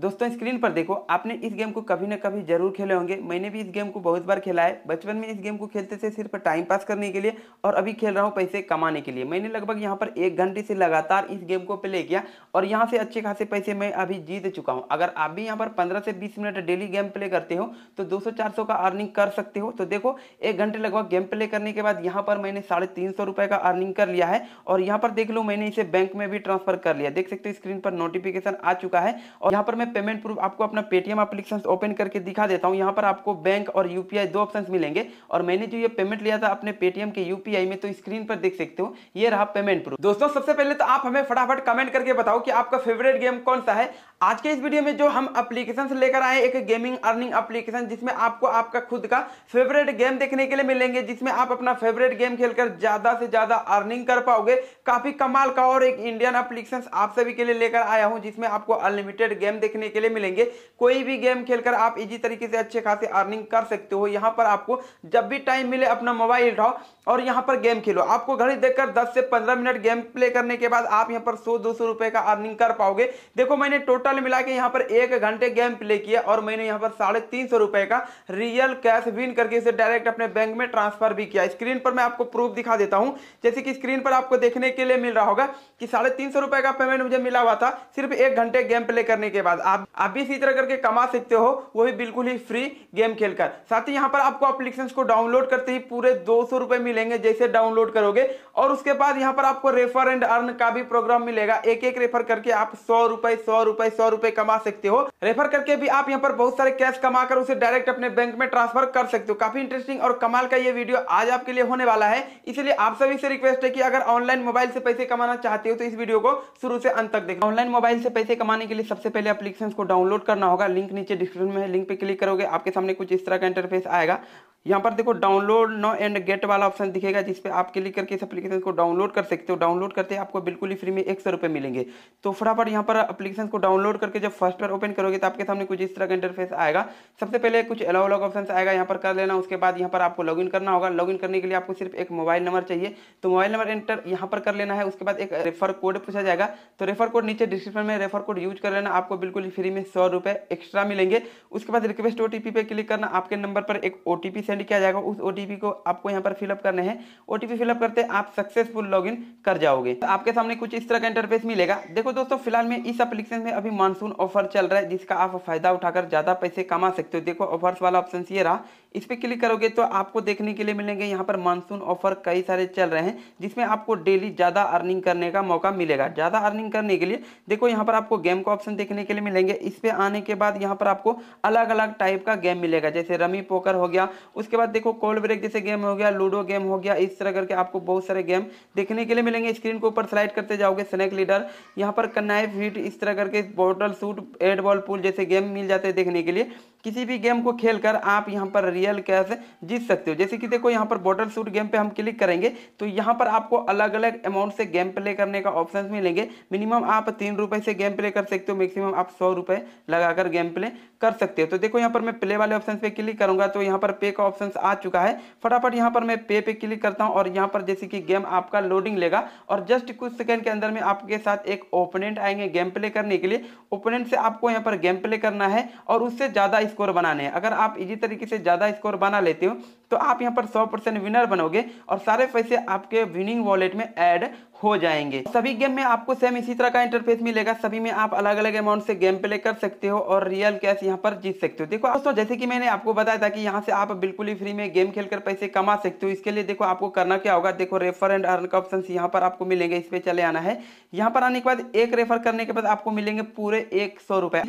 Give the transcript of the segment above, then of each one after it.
दोस्तों स्क्रीन पर देखो आपने इस गेम को कभी ना कभी जरूर खेले होंगे मैंने भी इस गेम को बहुत बार खेला है बचपन में इस गेम को खेलते थे सिर्फ टाइम पास करने के लिए और अभी खेल रहा हूँ पैसे कमाने के लिए मैंने लगभग यहाँ पर एक घंटे से लगातार इस गेम को प्ले किया और यहाँ से अच्छे खासे पैसे मैं अभी जीत चुका हूँ अगर आप भी यहाँ पर पंद्रह से बीस मिनट डेली गेम प्ले करते हो तो दो सौ का अर्निंग कर सकते हो तो देखो एक घंटे लगभग गेम प्ले करने के बाद यहाँ पर मैंने साढ़े तीन सौ का अर्निंग कर लिया है और यहाँ पर देख लो मैंने इसे बैंक में भी ट्रांसफर कर लिया देख सकते हो स्क्रीन पर नोटिफिकेशन आ चुका है और यहाँ पर मैं मैं पेमेंट प्रूफ आपको अपना पेटीएम एप्लीकेशन ओपन करके दिखा देता हूँ यहाँ पर आपको बैंक और यूपीआई दो ऑप्शन मिलेंगे और मैंने जो ये पेमेंट लिया था अपने पेटीएम के यूपीआई में तो स्क्रीन पर देख सकते हो ये रहा पेमेंट प्रूफ दोस्तों सबसे पहले तो आप हमें फटाफट कमेंट करके बताओ कि आपका फेवरेट गेम कौन सा है आज के इस वीडियो में जो हम एप्लीकेशन लेकर आए एक गेमिंग अर्निंग एप्लीकेशन जिसमें आपको आपका खुद का फेवरेट गेम देखने के लिए मिलेंगे जिसमें आप अपना फेवरेट गेम खेलकर ज्यादा से ज्यादा अर्निंग कर पाओगे काफी कमाल का और एक इंडियन एप्लीकेशन आप सभी के लिए लेकर आया हूँ जिसमें आपको अनलिमिटेड गेम देखने सीखने के लिए मिलेंगे कोई भी गेम खेलकर आप इजी तरीके से अच्छे खासे अर्निंग कर सकते हो यहाँ पर आपको जब भी टाइम मिले अपना मोबाइल उठाओ और यहाँ पर गेम खेलो आपको घड़ी देखकर 10 से 15 मिनट गेम प्ले करने के बाद आप यहाँ पर सौ दो सौ रुपए का अर्निंग कर पाओगे देखो मैंने टोटल मिला के यहाँ पर एक घंटे गेम प्ले किया और मैंने यहाँ पर साढ़े तीन सौ रुपए का रियल कैश विन करके इसे डायरेक्ट अपने बैंक में ट्रांसफर भी किया स्क्रीन पर मैं आपको प्रूफ दिखा देता हूँ जैसे कि स्क्रीन पर आपको देखने के लिए मिल रहा होगा कि साढ़े तीन सौ रुपए का पेमेंट मुझे मिला हुआ था सिर्फ एक घंटे गेम प्ले करने के बाद आप आप भी इसी तरह करके कमा सकते हो वो भी बिल्कुल ही फ्री गेम खेलकर साथ ही यहाँ पर आपको अप्लीकेशन को डाउनलोड करते ही पूरे दो मिलेंगे जैसे डाउनलोड करोगे और उसके बाद यहाँ पर आपको रेफर एंड अर्न का भी प्रोग्राम मिलेगा एक एक रेफर करके आप सौ रुपए सौ रुपए सौ रुपए कमा सकते हो रेफर करके भी आप यहाँ पर बहुत सारे कैश कमा कर उसे डायरेक्ट अपने बैंक में ट्रांसफर कर सकते हो काफी इंटरेस्टिंग और कमाल का ये वीडियो आज आपके लिए होने वाला है इसलिए आप सभी से रिक्वेस्ट है कि अगर ऑनलाइन मोबाइल से पैसे कमाना चाहते हो तो इस वीडियो को शुरू से अंत तक देखो ऑनलाइन मोबाइल से पैसे कमाने के लिए सबसे पहले अपलिक एप्लीकेशन को डाउनलोड करना होगा लिंक नीचे डिस्क्रिप्शन में है लिंक पे क्लिक करोगे आपके सामने कुछ इस तरह का इंटरफेस आएगा यहाँ पर देखो डाउनलोड नो एंड गेट वाला ऑप्शन दिखेगा जिस पर आप क्लिक करके इस एप्लीकेशन को डाउनलोड कर सकते हो डाउनलोड करते आपको बिल्कुल ही फ्री में एक सौ रुपये मिलेंगे तो फटाफट यहाँ पर एप्लीकेशन को डाउनलोड करके जब फर्स्ट बार ओपन करोगे तो आपके सामने कुछ इस तरह का इंटरफेस आएगा सबसे पहले कुछ अलाउ अलग ऑप्शन आएगा यहाँ पर कर लेना उसके बाद यहाँ पर आपको इन करना होगा इन करने के लिए आपको सिर्फ एक मोबाइल नंबर चाहिए तो मोबाइल नंबर एंटर यहाँ पर कर लेना है उसके बाद एक रेफर कोड पूछा जाएगा तो रेफर कोड नीचे डिस्क्रिप्शन में रेफर कोड यूज कर लेना आपको बिल्कुल फ्री में सौ रुपये एक्स्ट्रा मिलेंगे उसके बाद रिक्वेस्ट ओ पे क्लिक करना आपके नंबर पर एक ओ से सेंड किया जाएगा उस ओ को आपको यहाँ पर फिलअप करने हैं ओ फिलअप करते आप सक्सेसफुल लॉग कर जाओगे तो आपके सामने कुछ इस तरह का इंटरफेस मिलेगा देखो दोस्तों फिलहाल में इस अपलिकेशन में अभी मानसून ऑफर चल रहा है जिसका आप फायदा उठाकर ज़्यादा पैसे कमा सकते हो देखो ऑफर्स वाला ऑप्शन ये रहा इस पर क्लिक करोगे तो आपको देखने के लिए मिलेंगे यहाँ पर मानसून ऑफर कई सारे चल रहे हैं जिसमें आपको डेली ज़्यादा अर्निंग करने का मौका मिलेगा ज़्यादा अर्निंग करने के लिए देखो यहाँ पर आपको गेम का ऑप्शन देखने के लिए मिलेंगे इस पर आने के बाद यहाँ पर आपको अलग अलग टाइप का गेम मिलेगा जैसे रमी पोकर हो गया उसके बाद देखो कोल्ड ब्रेक जैसे गेम हो गया लूडो गेम हो गया इस तरह करके आपको बहुत सारे गेम देखने के लिए मिलेंगे स्क्रीन के ऊपर स्लाइड करते जाओगे स्नैक लीडर यहाँ पर कनाइफ हिट इस तरह करके bottle shoot eight ball pool जैसे गेम मिल जाते हैं देखने के लिए किसी भी गेम को खेलकर आप यहाँ पर रियल कैश जीत सकते हो जैसे कि देखो यहाँ पर बॉर्डर शूट गेम पे हम क्लिक करेंगे तो यहाँ पर आपको अलग अलग अमाउंट से गेम प्ले करने का ऑप्शन मिलेंगे मिनिमम आप तीन रुपए से गेम प्ले कर सकते हो मैक्सिमम आप सौ रुपए लगाकर गेम प्ले कर सकते हो तो देखो यहाँ पर मैं प्ले वाले ऑप्शन पे क्लिक करूंगा तो यहाँ पर पे का ऑप्शन आ चुका है फटाफट यहाँ पर मैं पे पे क्लिक करता हूँ और यहाँ पर जैसे कि गेम आपका लोडिंग लेगा और जस्ट कुछ सेकेंड के अंदर में आपके साथ एक ओपोनेंट आएंगे गेम प्ले करने के लिए ओपोनेंट से आपको यहाँ पर गेम प्ले करना है और उससे ज़्यादा स्कोर बनाने हैं अगर आप इसी तरीके से ज़्यादा स्कोर बना लेते हो तो आप यहाँ पर 100 परसेंट विनर बनोगे और सारे पैसे आपके विनिंग वॉलेट में ऐड हो जाएंगे सभी गेम में आपको सेम इसी तरह का इंटरफेस मिलेगा सभी में आप अलग अलग अमाउंट से गेम प्ले कर सकते हो और रियल कैश यहाँ पर जीत सकते हो देखो दोस्तों जैसे कि मैंने आपको बताया था कि यहाँ से आप बिल्कुल ही फ्री में गेम खेलकर पैसे कमा सकते हो इसके लिए देखो आपको करना क्या होगा देखो रेफर एंड अर्न का ऑप्शन यहाँ पर आपको मिलेंगे इस पे चले आना है यहाँ पर आने के बाद एक रेफर करने के बाद आपको मिलेंगे पूरे एक सौ रुपए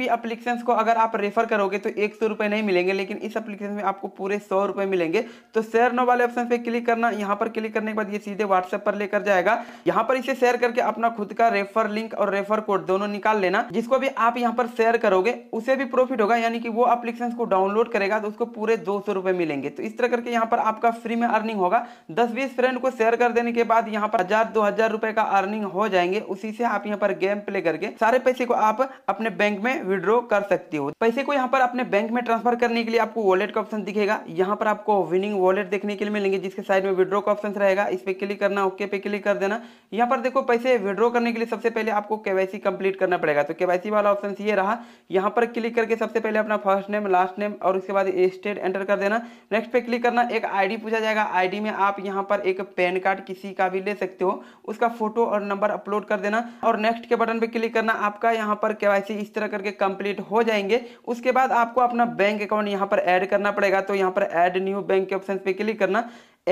को अगर आप रेफर करोगे तो एक सौ रुपए नहीं मिलेंगे लेकिन इस अप्लीकेशन में आपको पूरे सौ रुपए मिलेंगे तो शेयर नो वाले ऑप्शन पे क्लिक करना यहाँ पर क्लिक करने के बाद ये सीधे व्हाट्सएप पर लेकर जाएगा यहाँ पर इसे शेयर करके अपना खुद का रेफर लिंक और रेफर कोड दोनों निकाल लेना जिसको भी आप यहाँ पर शेयर करोगे उसे भी प्रॉफिट होगा यानी कि वो एप्लीकेशन को डाउनलोड करेगा तो उसको पूरे दो मिलेंगे तो इस तरह करके यहाँ पर आपका फ्री में अर्निंग होगा दस बीस फ्रेंड को शेयर कर देने के बाद यहाँ पर हजार दो हजार रुपए का अर्निंग हो जाएंगे उसी से आप यहाँ पर गेम प्ले करके सारे पैसे को आप अपने बैंक में विड्रॉ कर सकते हो पैसे को यहाँ पर अपने बैंक में ट्रांसफर करने के लिए आपको वॉलेट का ऑप्शन दिखेगा यहाँ पर आपको विन अर्निंग वॉलेट देखने के लिए मिलेंगे जिसके साइड में विड्रॉ का ऑप्शन रहेगा इस पर क्लिक करना ओके पे क्लिक कर देना यहाँ पर देखो पैसे विड्रॉ करने के लिए सबसे पहले आपको केवाईसी कंप्लीट करना पड़ेगा तो केवाईसी वाला ऑप्शन ये रहा यहाँ पर क्लिक करके सबसे पहले अपना फर्स्ट नेम लास्ट नेम और उसके बाद स्टेट एंटर कर देना नेक्स्ट पे क्लिक करना एक आई पूछा जाएगा आई में आप यहाँ पर एक पैन कार्ड किसी का भी ले सकते हो उसका फोटो और नंबर अपलोड कर देना और नेक्स्ट के बटन पर क्लिक करना आपका यहाँ पर के इस तरह करके कंप्लीट हो जाएंगे उसके बाद आपको अपना बैंक अकाउंट यहाँ पर ऐड करना पड़ेगा तो यहाँ पर ऐड न्यू बैंक के ऑप्शन पे क्लिक करना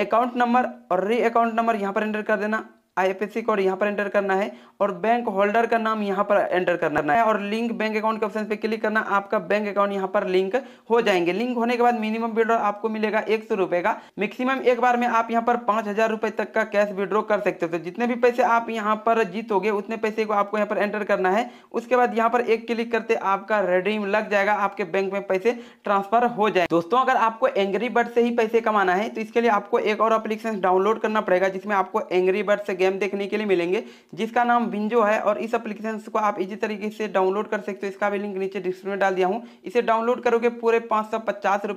अकाउंट नंबर और री अकाउंट नंबर यहाँ पर एंटर कर देना आईएफएससी कोड यहाँ पर एंटर करना है और बैंक होल्डर का नाम यहाँ पर एंटर करना है और लिंक बैंक अकाउंट के ऑप्शन पे क्लिक करना आपका बैंक अकाउंट यहाँ पर लिंक हो जाएंगे लिंक होने के बाद मिनिमम विड्रॉ आपको मिलेगा एक सौ रुपए का मैक्सिमम एक बार में आप यहाँ पर पांच हजार रुपए तक का कैश विड्रॉ कर सकते हो तो जितने भी पैसे आप यहाँ पर जीतोगे उतने पैसे को आपको यहाँ पर एंटर करना है उसके बाद यहाँ पर एक क्लिक करते आपका रेडीम लग जाएगा आपके बैंक में पैसे ट्रांसफर हो जाए दोस्तों अगर आपको एंग्री बर्ड से ही पैसे कमाना है तो इसके लिए आपको एक और एप्लीकेशन डाउनलोड करना पड़ेगा जिसमें आपको एंग्री बर्ड से गेम देखने के लिए मिलेंगे जिसका नाम विंजो है और इस एप्लीकेशन को आप इसी तरीके से डाउनलोड कर सकते हो इसका भी लिंक नीचे डिस्क्रिप्शन में डाल दिया हूँ इसे डाउनलोड करोगे पूरे पाँच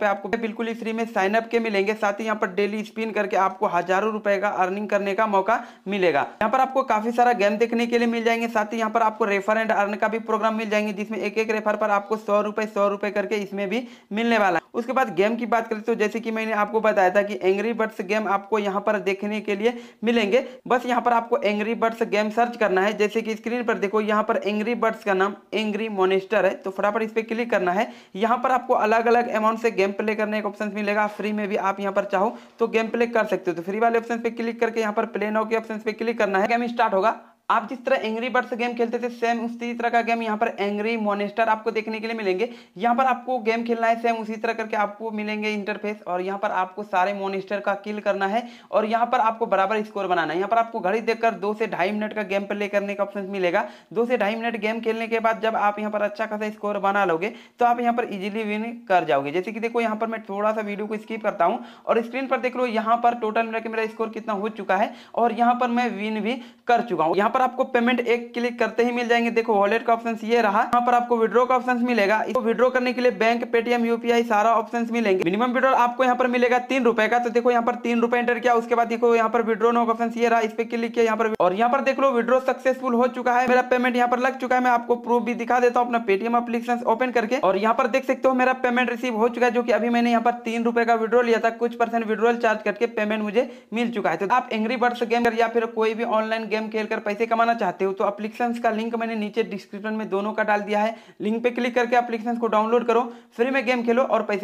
आपको बिल्कुल ही फ्री में साइनअप के मिलेंगे साथ ही यहाँ पर डेली स्पिन करके आपको हजारों रुपए का अर्निंग करने का मौका मिलेगा यहाँ पर आपको काफी सारा गेम देखने के लिए मिल जाएंगे साथ ही यहाँ पर आपको रेफर एंड अर्न का भी प्रोग्राम मिल जाएंगे जिसमें एक एक रेफर पर आपको सौ रुपए सौ रुपए करके इसमें भी मिलने वाला है उसके बाद गेम की बात करें तो जैसे कि मैंने आपको बताया था कि एंग्री बर्ड्स गेम आपको यहाँ पर देखने के लिए मिलेंगे बस यहाँ यहाँ पर आपको एंग्री बर्ड्स गेम सर्च करना है जैसे कि स्क्रीन पर देखो यहाँ पर एंग्री बर्ड्स का नाम एंग्री मोनिस्टर है तो फटाफट इस पर क्लिक करना है यहाँ पर आपको अलग अलग अमाउंट से गेम प्ले करने का ऑप्शन मिलेगा फ्री में भी आप यहाँ पर चाहो तो गेम प्ले कर सकते हो तो फ्री वाले ऑप्शन पे क्लिक करके यहाँ पर प्ले नाउ के ऑप्शन पे क्लिक करना है गेम स्टार्ट होगा आप जिस तरह एंग्री बर्ड्स गेम खेलते थे सेम उसी तरह का गेम यहाँ पर एंग्री मोनेस्टर आपको देखने के लिए मिलेंगे यहाँ पर आपको गेम खेलना है सेम उसी तरह करके आपको मिलेंगे इंटरफेस और यहाँ पर आपको सारे मोनेस्टर का किल करना है और यहाँ पर आपको बराबर स्कोर बनाना है यहाँ पर आपको घड़ी देखकर दो से ढाई मिनट का गेम प्ले करने का ऑप्शन मिलेगा दो से ढाई मिनट गेम खेलने के बाद जब आप यहाँ पर अच्छा खासा स्कोर बना लोगे तो आप यहाँ पर इजिली विन कर जाओगे जैसे कि देखो यहाँ पर मैं थोड़ा सा वीडियो को स्किप करता हूँ और स्क्रीन पर देख लो यहाँ पर टोटल मेरा स्कोर कितना हो चुका है और यहाँ पर मैं विन भी कर चुका हूँ यहाँ पर पर आपको पेमेंट एक क्लिक करते ही मिल जाएंगे देखो वॉलेट का ऑप्शन ये रहा यहाँ पर आपको विड्रो का ऑप्शन मिलेगा इसको विड्रो करने के लिए बैंक पेटीएम यूपीआई सारा ऑप्शन मिलेंगे मिनिमम विड्रॉ आपको यहाँ पर मिलेगा तीन रुपए का तो देखो यहाँ पर तीन रुपए एंटर किया उसके बाद देखो यहाँ पर विड्रो नो ऑप्शन ये रहा इस पे क्लिक किया यहाँ पर और यहाँ पर देख लो विड्रो सक्सेसफुल हो चुका है मेरा पेमेंट यहाँ पर लग चुका है मैं आपको प्रूफ भी दिखा देता हूँ अपना पेटीएम अपलिकेशन ओपन करके और यहाँ पर देख सकते हो मेरा पेमेंट रिसीव हो चुका है जो की अभी मैंने यहाँ पर तीन रुपए का विड्रो लिया था कुछ परसेंट विड्रोल चार्ज करके पेमेंट मुझे मिल चुका है तो आप एंग्री बर्ड्स गेम या फिर कोई भी ऑनलाइन गेम खेलकर पैसे पैसे कमाना चाहते हो तो अप्लीकेशन का लिंक मैंने नीचे डिस्क्रिप्शन में दोनों का डाल दिया है लिंक पे क्लिक करके अप्लीकेशन को डाउनलोड करो फ्री में गेम खेलो और पैसे